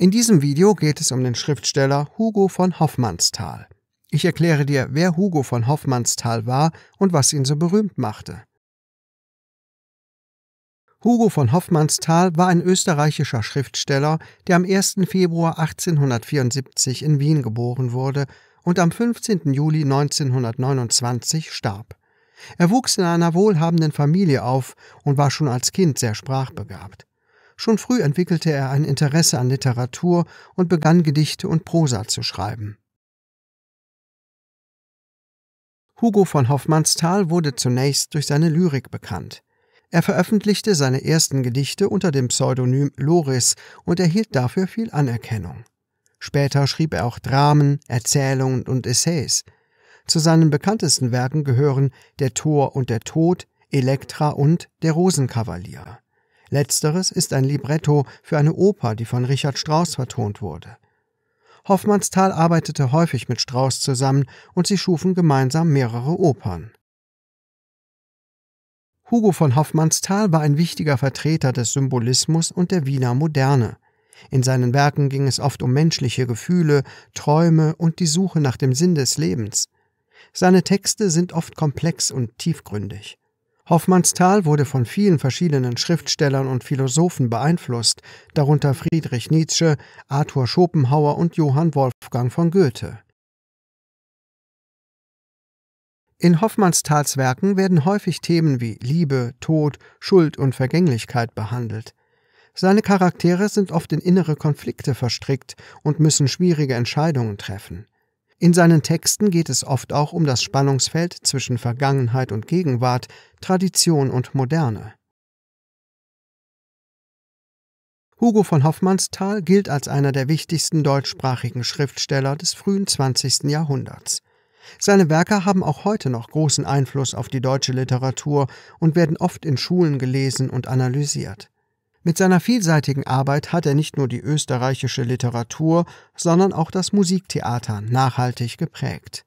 In diesem Video geht es um den Schriftsteller Hugo von Hoffmannsthal. Ich erkläre dir, wer Hugo von Hoffmannsthal war und was ihn so berühmt machte. Hugo von Hoffmannsthal war ein österreichischer Schriftsteller, der am 1. Februar 1874 in Wien geboren wurde und am 15. Juli 1929 starb. Er wuchs in einer wohlhabenden Familie auf und war schon als Kind sehr sprachbegabt. Schon früh entwickelte er ein Interesse an Literatur und begann Gedichte und Prosa zu schreiben. Hugo von Hoffmannsthal wurde zunächst durch seine Lyrik bekannt. Er veröffentlichte seine ersten Gedichte unter dem Pseudonym Loris und erhielt dafür viel Anerkennung. Später schrieb er auch Dramen, Erzählungen und Essays. Zu seinen bekanntesten Werken gehören Der Tor und der Tod, Elektra und Der Rosenkavalier. Letzteres ist ein Libretto für eine Oper, die von Richard Strauss vertont wurde. Hoffmannsthal arbeitete häufig mit Strauss zusammen und sie schufen gemeinsam mehrere Opern. Hugo von Hoffmannsthal war ein wichtiger Vertreter des Symbolismus und der Wiener Moderne. In seinen Werken ging es oft um menschliche Gefühle, Träume und die Suche nach dem Sinn des Lebens. Seine Texte sind oft komplex und tiefgründig. Hoffmannsthal wurde von vielen verschiedenen Schriftstellern und Philosophen beeinflusst, darunter Friedrich Nietzsche, Arthur Schopenhauer und Johann Wolfgang von Goethe. In Hoffmannsthals Werken werden häufig Themen wie Liebe, Tod, Schuld und Vergänglichkeit behandelt. Seine Charaktere sind oft in innere Konflikte verstrickt und müssen schwierige Entscheidungen treffen. In seinen Texten geht es oft auch um das Spannungsfeld zwischen Vergangenheit und Gegenwart, Tradition und Moderne. Hugo von Hoffmannsthal gilt als einer der wichtigsten deutschsprachigen Schriftsteller des frühen 20. Jahrhunderts. Seine Werke haben auch heute noch großen Einfluss auf die deutsche Literatur und werden oft in Schulen gelesen und analysiert. Mit seiner vielseitigen Arbeit hat er nicht nur die österreichische Literatur, sondern auch das Musiktheater nachhaltig geprägt.